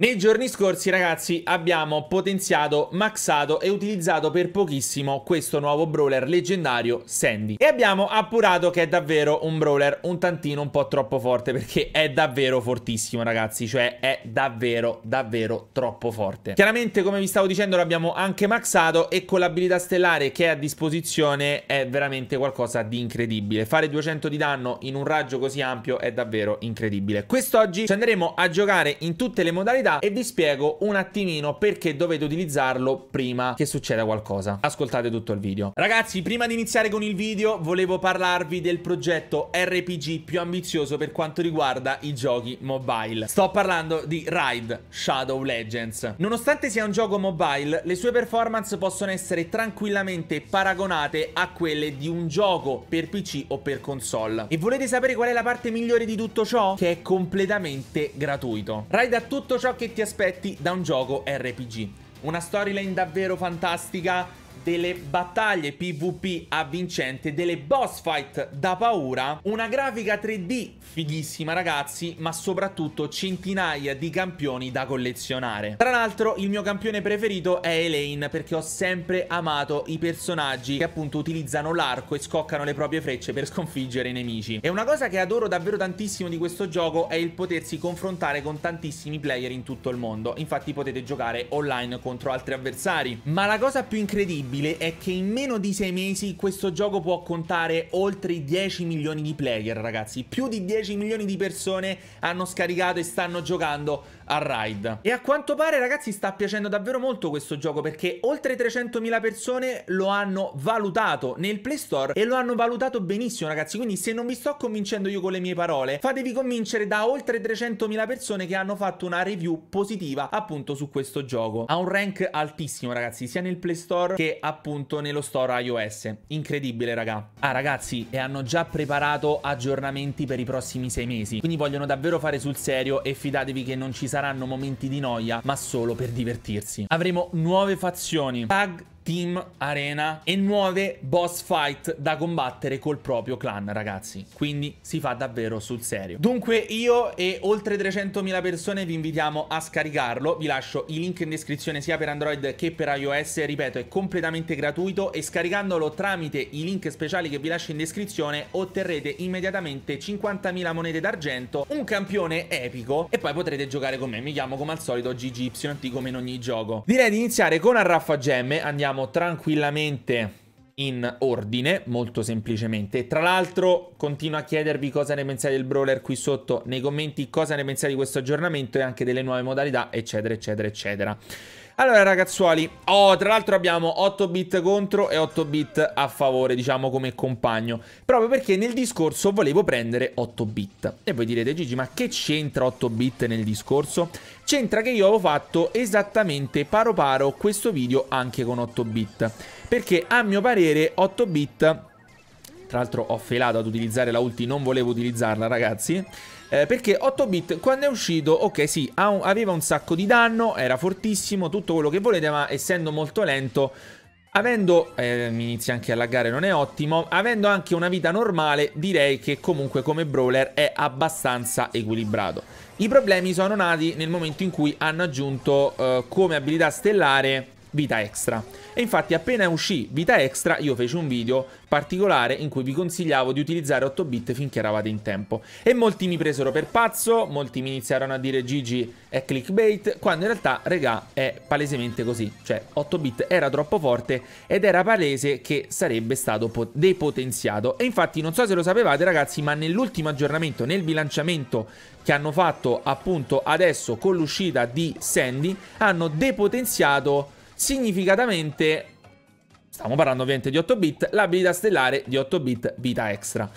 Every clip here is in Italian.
Nei giorni scorsi ragazzi abbiamo potenziato, maxato e utilizzato per pochissimo questo nuovo brawler leggendario Sandy E abbiamo appurato che è davvero un brawler un tantino un po' troppo forte perché è davvero fortissimo ragazzi Cioè è davvero davvero troppo forte Chiaramente come vi stavo dicendo l'abbiamo anche maxato e con l'abilità stellare che è a disposizione è veramente qualcosa di incredibile Fare 200 di danno in un raggio così ampio è davvero incredibile Quest'oggi ci andremo a giocare in tutte le modalità funzionalità e vi spiego un attimino perché dovete utilizzarlo prima che succeda qualcosa. Ascoltate tutto il video. Ragazzi, prima di iniziare con il video volevo parlarvi del progetto RPG più ambizioso per quanto riguarda i giochi mobile. Sto parlando di Ride Shadow Legends. Nonostante sia un gioco mobile, le sue performance possono essere tranquillamente paragonate a quelle di un gioco per PC o per console. E volete sapere qual è la parte migliore di tutto ciò? Che è completamente gratuito. Ride ha tutto ciò che che ti aspetti da un gioco RPG. Una storyline davvero fantastica, delle battaglie PvP avvincente, delle boss fight da paura, una grafica 3D fighissima ragazzi, ma soprattutto centinaia di campioni da collezionare. Tra l'altro il mio campione preferito è Elaine perché ho sempre amato i personaggi che appunto utilizzano l'arco e scoccano le proprie frecce per sconfiggere i nemici. E una cosa che adoro davvero tantissimo di questo gioco è il potersi confrontare con tantissimi player in tutto il mondo, infatti potete giocare online contro altri avversari. Ma la cosa più incredibile incredibile è che in meno di 6 mesi questo gioco può contare oltre i 10 milioni di player, ragazzi. Più di 10 milioni di persone hanno scaricato e stanno giocando a Raid. E a quanto pare, ragazzi, sta piacendo davvero molto questo gioco perché oltre 300.000 persone lo hanno valutato nel Play Store e lo hanno valutato benissimo, ragazzi. Quindi se non vi sto convincendo io con le mie parole, fatevi convincere da oltre 300.000 persone che hanno fatto una review positiva appunto su questo gioco. Ha un rank altissimo, ragazzi, sia nel Play Store che appunto nello store iOS. Incredibile, raga. Ah, ragazzi, e hanno già preparato aggiornamenti per i prossimi sei mesi. Quindi vogliono davvero fare sul serio e fidatevi che non ci saranno momenti di noia, ma solo per divertirsi. Avremo nuove fazioni, tag Team Arena e nuove boss fight da combattere col proprio clan, ragazzi. Quindi si fa davvero sul serio. Dunque io e oltre 300.000 persone vi invitiamo a scaricarlo. Vi lascio i link in descrizione sia per Android che per iOS. Ripeto, è completamente gratuito e scaricandolo tramite i link speciali che vi lascio in descrizione otterrete immediatamente 50.000 monete d'argento, un campione epico e poi potrete giocare con me. Mi chiamo come al solito GGYT come in ogni gioco. Direi di iniziare con Arraffa Gemme. Andiamo andiamo tranquillamente in ordine, molto semplicemente. Tra l'altro continuo a chiedervi cosa ne pensate del brawler qui sotto nei commenti, cosa ne pensate di questo aggiornamento e anche delle nuove modalità, eccetera, eccetera, eccetera. Allora ragazzuoli, oh, tra l'altro abbiamo 8 bit contro e 8 bit a favore, diciamo come compagno, proprio perché nel discorso volevo prendere 8 bit. E voi direte Gigi, ma che c'entra 8 bit nel discorso? C'entra che io avevo fatto esattamente paro paro questo video anche con 8 bit, perché a mio parere 8 bit... Tra l'altro ho felato ad utilizzare la ulti, non volevo utilizzarla ragazzi eh, perché 8 bit quando è uscito, ok sì, un, aveva un sacco di danno, era fortissimo, tutto quello che volete, ma essendo molto lento, avendo, eh, mi inizia anche a laggare, non è ottimo, avendo anche una vita normale, direi che comunque come brawler è abbastanza equilibrato. I problemi sono nati nel momento in cui hanno aggiunto eh, come abilità stellare Vita Extra. E infatti appena uscì Vita Extra io feci un video particolare in cui vi consigliavo di utilizzare 8 bit finché eravate in tempo. E molti mi presero per pazzo, molti mi iniziarono a dire Gigi è clickbait, quando in realtà regà è palesemente così. Cioè 8 bit era troppo forte ed era palese che sarebbe stato depotenziato. E infatti non so se lo sapevate ragazzi, ma nell'ultimo aggiornamento, nel bilanciamento che hanno fatto appunto adesso con l'uscita di Sandy, hanno depotenziato significatamente, stiamo parlando ovviamente di 8 bit, l'abilità stellare di 8 bit vita extra.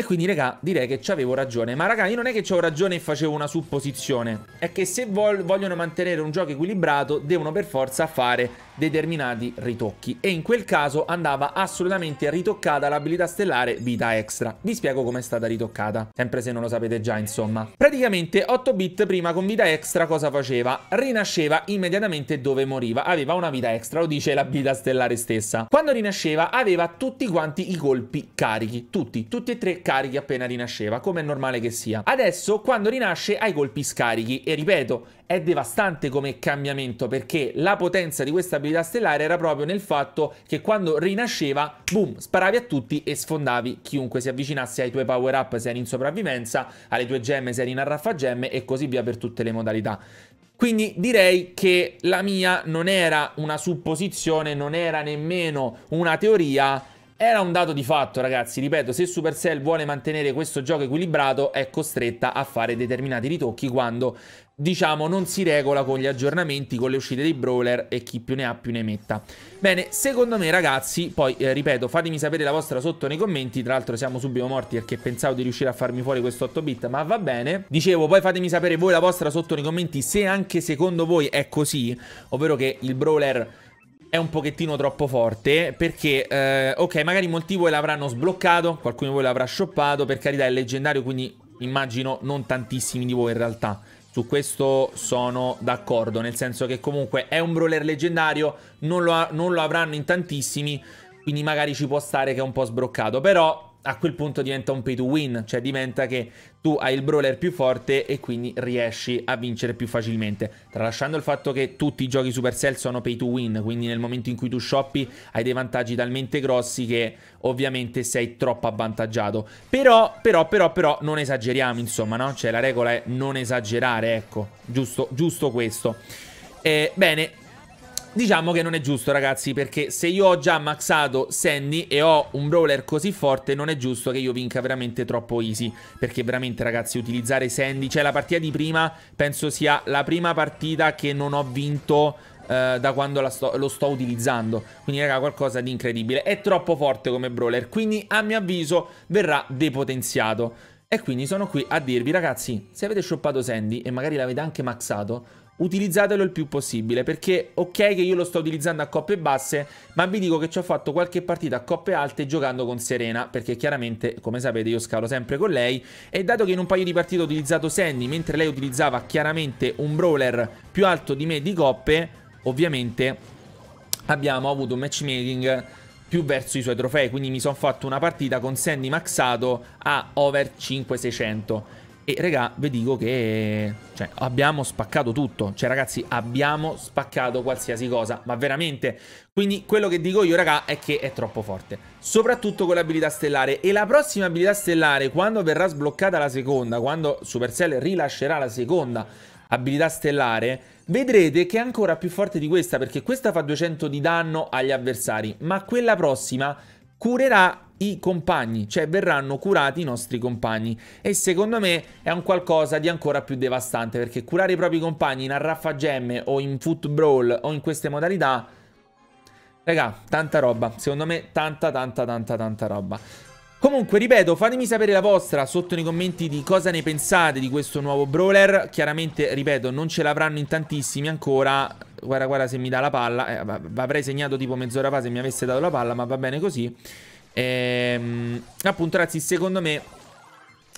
E quindi, raga, direi che ci avevo ragione. Ma, raga, io non è che c'avevo ragione e facevo una supposizione. È che se vogliono mantenere un gioco equilibrato, devono per forza fare determinati ritocchi e in quel caso andava assolutamente ritoccata l'abilità stellare vita extra. Vi spiego come è stata ritoccata, sempre se non lo sapete già insomma. Praticamente 8 bit prima con vita extra cosa faceva? Rinasceva immediatamente dove moriva, aveva una vita extra, lo dice l'abilità stellare stessa. Quando rinasceva aveva tutti quanti i colpi carichi, tutti, tutti e tre carichi appena rinasceva, come è normale che sia. Adesso quando rinasce ha i colpi scarichi e ripeto, è devastante come cambiamento perché la potenza di questa abilità stellare era proprio nel fatto che quando rinasceva, boom, sparavi a tutti e sfondavi chiunque si avvicinasse ai tuoi power up se eri in sopravvivenza, alle tue gemme se eri in arraffa gemme e così via per tutte le modalità. Quindi direi che la mia non era una supposizione, non era nemmeno una teoria, era un dato di fatto, ragazzi. Ripeto, se Supercell vuole mantenere questo gioco equilibrato, è costretta a fare determinati ritocchi quando diciamo, non si regola con gli aggiornamenti, con le uscite dei brawler e chi più ne ha più ne metta. Bene, secondo me ragazzi, poi eh, ripeto, fatemi sapere la vostra sotto nei commenti, tra l'altro siamo subito morti perché pensavo di riuscire a farmi fuori questo 8 bit, ma va bene. Dicevo, poi fatemi sapere voi la vostra sotto nei commenti se anche secondo voi è così, ovvero che il brawler è un pochettino troppo forte perché, eh, ok, magari molti voi l'avranno sbloccato, qualcuno di voi l'avrà shoppato, per carità è leggendario, quindi immagino non tantissimi di voi in realtà. Su questo sono d'accordo, nel senso che comunque è un brawler leggendario, non lo, non lo avranno in tantissimi, quindi magari ci può stare che è un po' sbroccato, però a quel punto diventa un pay to win, cioè diventa che tu hai il brawler più forte e quindi riesci a vincere più facilmente. Tralasciando il fatto che tutti i giochi Supercell sono pay to win, quindi nel momento in cui tu shoppi hai dei vantaggi talmente grossi che ovviamente sei troppo avvantaggiato. Però, però, però, però non esageriamo, insomma, no? Cioè la regola è non esagerare, ecco, giusto, giusto questo. Eh, bene, Diciamo che non è giusto ragazzi perché se io ho già maxato Sandy e ho un brawler così forte non è giusto che io vinca veramente troppo easy Perché veramente ragazzi utilizzare Sandy, cioè la partita di prima penso sia la prima partita che non ho vinto eh, da quando sto, lo sto utilizzando Quindi raga qualcosa di incredibile, è troppo forte come brawler quindi a mio avviso verrà depotenziato E quindi sono qui a dirvi ragazzi se avete shoppato Sandy e magari l'avete anche maxato utilizzatelo il più possibile perché ok che io lo sto utilizzando a coppe basse ma vi dico che ci ho fatto qualche partita a coppe alte giocando con Serena perché chiaramente come sapete io scalo sempre con lei e dato che in un paio di partite ho utilizzato Sandy mentre lei utilizzava chiaramente un brawler più alto di me di coppe ovviamente abbiamo avuto un matchmaking più verso i suoi trofei quindi mi sono fatto una partita con Sandy maxato a over 5600 e raga, vi dico che cioè, abbiamo spaccato tutto. Cioè, ragazzi, abbiamo spaccato qualsiasi cosa, ma veramente. Quindi quello che dico io, raga, è che è troppo forte. Soprattutto con l'abilità stellare. E la prossima abilità stellare, quando verrà sbloccata la seconda, quando Supercell rilascerà la seconda abilità stellare, vedrete che è ancora più forte di questa, perché questa fa 200 di danno agli avversari, ma quella prossima curerà i compagni, cioè verranno curati i nostri compagni. E secondo me è un qualcosa di ancora più devastante, perché curare i propri compagni in arraffa gemme o in foot brawl o in queste modalità... Raga, tanta roba, secondo me tanta tanta tanta tanta roba. Comunque, ripeto, fatemi sapere la vostra sotto nei commenti di cosa ne pensate di questo nuovo brawler. Chiaramente, ripeto, non ce l'avranno in tantissimi ancora. Guarda, guarda se mi dà la palla. Eh, avrei segnato tipo mezz'ora fa se mi avesse dato la palla, ma va bene così. Ehm, appunto, ragazzi, secondo me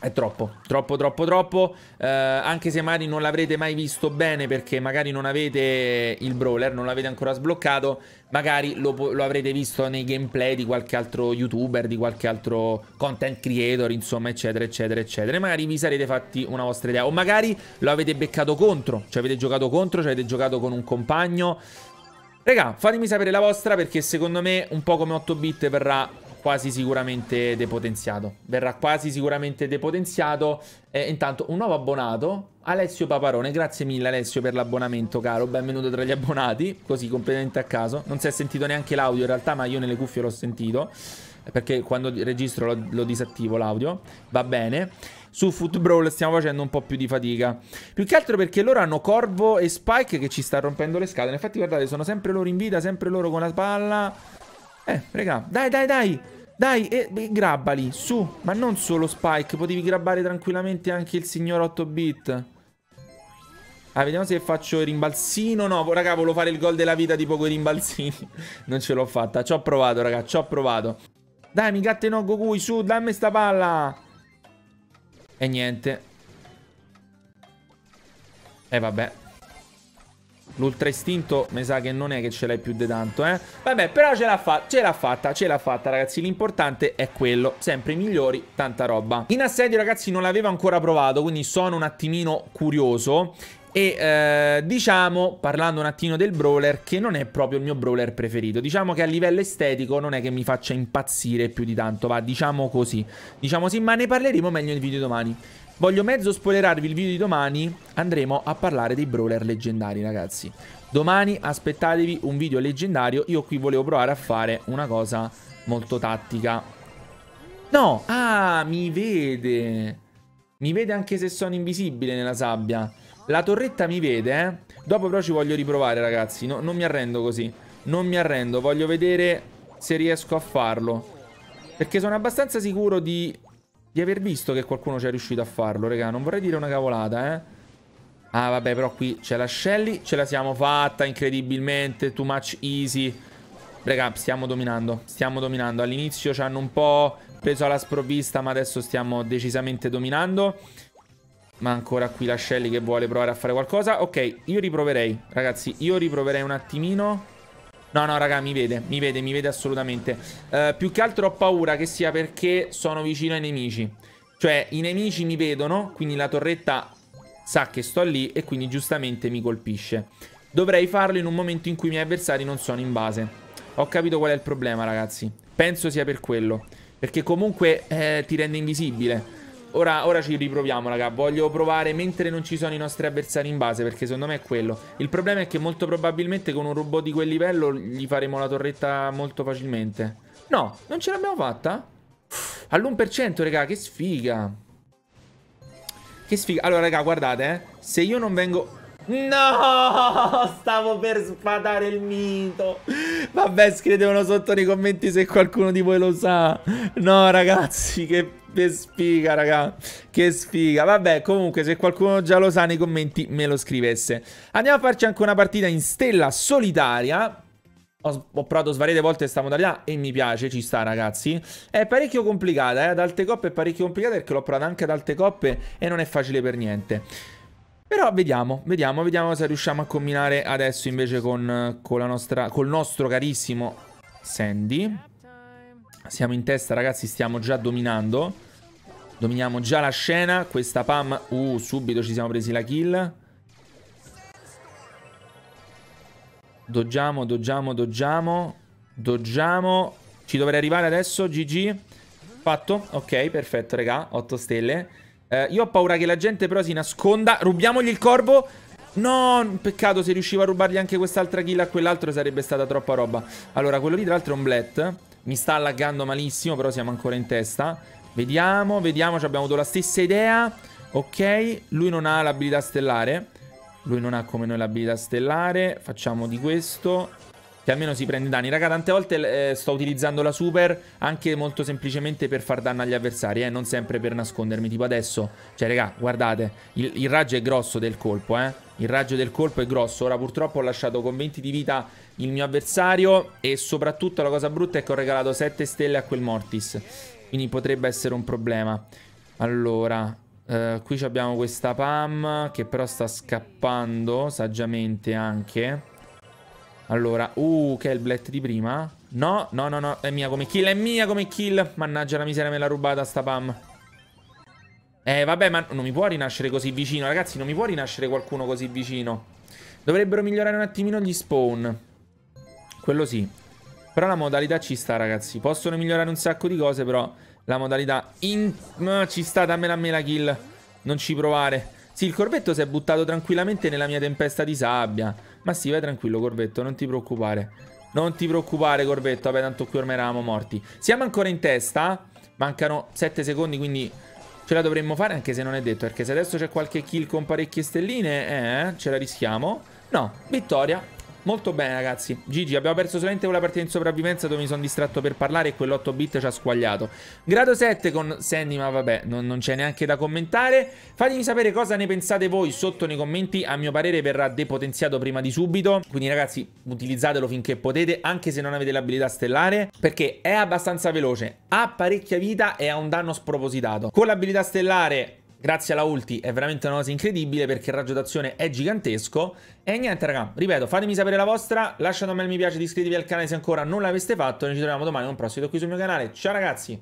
è troppo, troppo, troppo, troppo. Eh, anche se magari non l'avrete mai visto bene perché magari non avete il brawler, non l'avete ancora sbloccato, magari lo, lo, avrete visto nei gameplay di qualche altro youtuber, di qualche altro content creator, insomma, eccetera, eccetera, eccetera. Magari vi sarete fatti una vostra idea. O magari lo avete beccato contro, cioè avete giocato contro, cioè avete giocato con un compagno. Raga, fatemi sapere la vostra perché secondo me un po' come 8 bit verrà quasi sicuramente depotenziato. Verrà quasi sicuramente depotenziato. Eh, intanto un nuovo abbonato, Alessio Paparone. Grazie mille Alessio per l'abbonamento, caro. Benvenuto tra gli abbonati, così completamente a caso. Non si è sentito neanche l'audio in realtà, ma io nelle cuffie l'ho sentito. Perché quando registro lo, lo disattivo l'audio. Va bene su Foot Brawl stiamo facendo un po' più di fatica. Più che altro perché loro hanno Corvo e Spike che ci sta rompendo le scatole. Infatti, guardate, sono sempre loro in vita, sempre loro con la palla. Eh, raga, dai, dai, dai. Dai, e, e, grabbali, su. Ma non solo Spike, potevi grabbare tranquillamente anche il signor 8-bit. Ah, vediamo se faccio il rimbalzino. No, raga, volevo fare il gol della vita tipo con rimbalzini. non ce l'ho fatta. Ci ho provato, raga, ci ho provato. Dai, mi gatteno Gokui, su, dammi sta palla. E niente. E eh, vabbè. L'ultra istinto mi sa che non è che ce l'hai più di tanto, eh. Vabbè, però ce l'ha fa fatta, ce l'ha fatta, ragazzi. L'importante è quello. Sempre i migliori, tanta roba. In assedio, ragazzi, non l'avevo ancora provato, quindi sono un attimino curioso. E eh, diciamo, parlando un attimo del brawler, che non è proprio il mio brawler preferito. Diciamo che a livello estetico non è che mi faccia impazzire più di tanto, va, diciamo così. Diciamo sì, ma ne parleremo meglio nel video domani. Voglio mezzo spoilerarvi il video di domani, andremo a parlare dei brawler leggendari ragazzi. Domani aspettatevi un video leggendario, io qui volevo provare a fare una cosa molto tattica. No, ah, mi vede. Mi vede anche se sono invisibile nella sabbia. La torretta mi vede, eh. Dopo però ci voglio riprovare ragazzi, no, non mi arrendo così. Non mi arrendo, voglio vedere se riesco a farlo. Perché sono abbastanza sicuro di di aver visto che qualcuno ci è riuscito a farlo, raga. Non vorrei dire una cavolata, eh. Ah, vabbè, però qui c'è la Shelly. Ce la siamo fatta incredibilmente. Too much easy. Raga, stiamo dominando. Stiamo dominando. All'inizio ci hanno un po' preso alla sprovvista, ma adesso stiamo decisamente dominando. Ma ancora qui la Shelly che vuole provare a fare qualcosa. Ok, io riproverei. Ragazzi, io riproverei un attimino. No, no, raga, mi vede, mi vede, mi vede assolutamente. Uh, più che altro ho paura che sia perché sono vicino ai nemici. Cioè, i nemici mi vedono, quindi la torretta sa che sto lì e quindi giustamente mi colpisce. Dovrei farlo in un momento in cui i miei avversari non sono in base. Ho capito qual è il problema, ragazzi. Penso sia per quello. Perché comunque eh, ti rende invisibile. Ora, ora, ci riproviamo, raga. Voglio provare mentre non ci sono i nostri avversari in base, perché secondo me è quello. Il problema è che molto probabilmente con un robot di quel livello gli faremo la torretta molto facilmente. No, non ce l'abbiamo fatta? All'1%, raga, che sfiga. Che sfiga. Allora, raga, guardate, eh. Se io non vengo... No, stavo per sfatare il mito. Vabbè, scrivetelo sotto nei commenti se qualcuno di voi lo sa. No, ragazzi, che che sfiga, raga. Che sfiga. Vabbè, comunque, se qualcuno già lo sa nei commenti, me lo scrivesse. Andiamo a farci anche una partita in stella solitaria. Ho, ho provato svariate volte questa modalità e mi piace, ci sta ragazzi. È parecchio complicata, eh? ad alte coppe è parecchio complicata perché l'ho provata anche ad alte coppe e non è facile per niente. Però vediamo, vediamo, vediamo se riusciamo a combinare adesso invece con, con la nostra, col nostro carissimo Sandy. Siamo in testa ragazzi, stiamo già dominando. Dominiamo già la scena. Questa Pam... Uh, subito ci siamo presi la kill. Doggiamo, doggiamo, doggiamo. Doggiamo. Ci dovrei arrivare adesso, GG. Fatto. Ok, perfetto, regà 8 stelle. Eh, io ho paura che la gente però si nasconda. Rubiamogli il corvo. No, peccato se riuscivo a rubargli anche quest'altra kill a quell'altro sarebbe stata troppa roba. Allora, quello lì tra l'altro è un blat. Mi sta laggando malissimo, però siamo ancora in testa. Vediamo, vediamo, abbiamo avuto la stessa idea. Ok, lui non ha l'abilità stellare. Lui non ha come noi l'abilità stellare. Facciamo di questo. Che almeno si prende danni. Raga, tante volte eh, sto utilizzando la super anche molto semplicemente per far danno agli avversari, eh. Non sempre per nascondermi. Tipo adesso. Cioè, raga, guardate. Il, il raggio è grosso del colpo, eh. Il raggio del colpo è grosso. Ora purtroppo ho lasciato con 20 di vita il mio avversario. E soprattutto la cosa brutta è che ho regalato 7 stelle a quel Mortis. Quindi potrebbe essere un problema. Allora, eh, qui abbiamo questa Pam che però sta scappando saggiamente anche. Allora, uh, che è il Blatt di prima? No, no, no, no, è mia come kill, è mia come kill. Mannaggia la miseria, me l'ha rubata sta Pam. Eh, vabbè, ma non mi può rinascere così vicino, ragazzi, non mi può rinascere qualcuno così vicino. Dovrebbero migliorare un attimino gli spawn. Quello sì. Però la modalità ci sta, ragazzi. Possono migliorare un sacco di cose, però la modalità in... ci sta, dammela a me la kill. Non ci provare. Sì, il corvetto si è buttato tranquillamente nella mia tempesta di sabbia. Ma sì, vai tranquillo, corvetto, non ti preoccupare. Non ti preoccupare, corvetto. Vabbè, tanto qui ormai eravamo morti. Siamo ancora in testa. Mancano 7 secondi, quindi ce la dovremmo fare, anche se non è detto. Perché se adesso c'è qualche kill con parecchie stelline, eh, ce la rischiamo. No, vittoria Molto bene ragazzi, Gigi, abbiamo perso solamente quella partita in sopravvivenza dove mi sono distratto per parlare e quell'8 bit ci ha squagliato. Grado 7 con Sandy, ma vabbè, non, non c'è neanche da commentare. Fatemi sapere cosa ne pensate voi sotto nei commenti, a mio parere verrà depotenziato prima di subito, quindi ragazzi utilizzatelo finché potete, anche se non avete l'abilità stellare, perché è abbastanza veloce, ha parecchia vita e ha un danno spropositato. Con l'abilità stellare grazie alla ulti è veramente una cosa incredibile perché il raggio d'azione è gigantesco. E niente raga, ripeto, fatemi sapere la vostra, lasciate un bel mi piace, iscrivetevi al canale se ancora non l'aveste fatto, e noi ci troviamo domani con un prossimo video qui sul mio canale. Ciao ragazzi!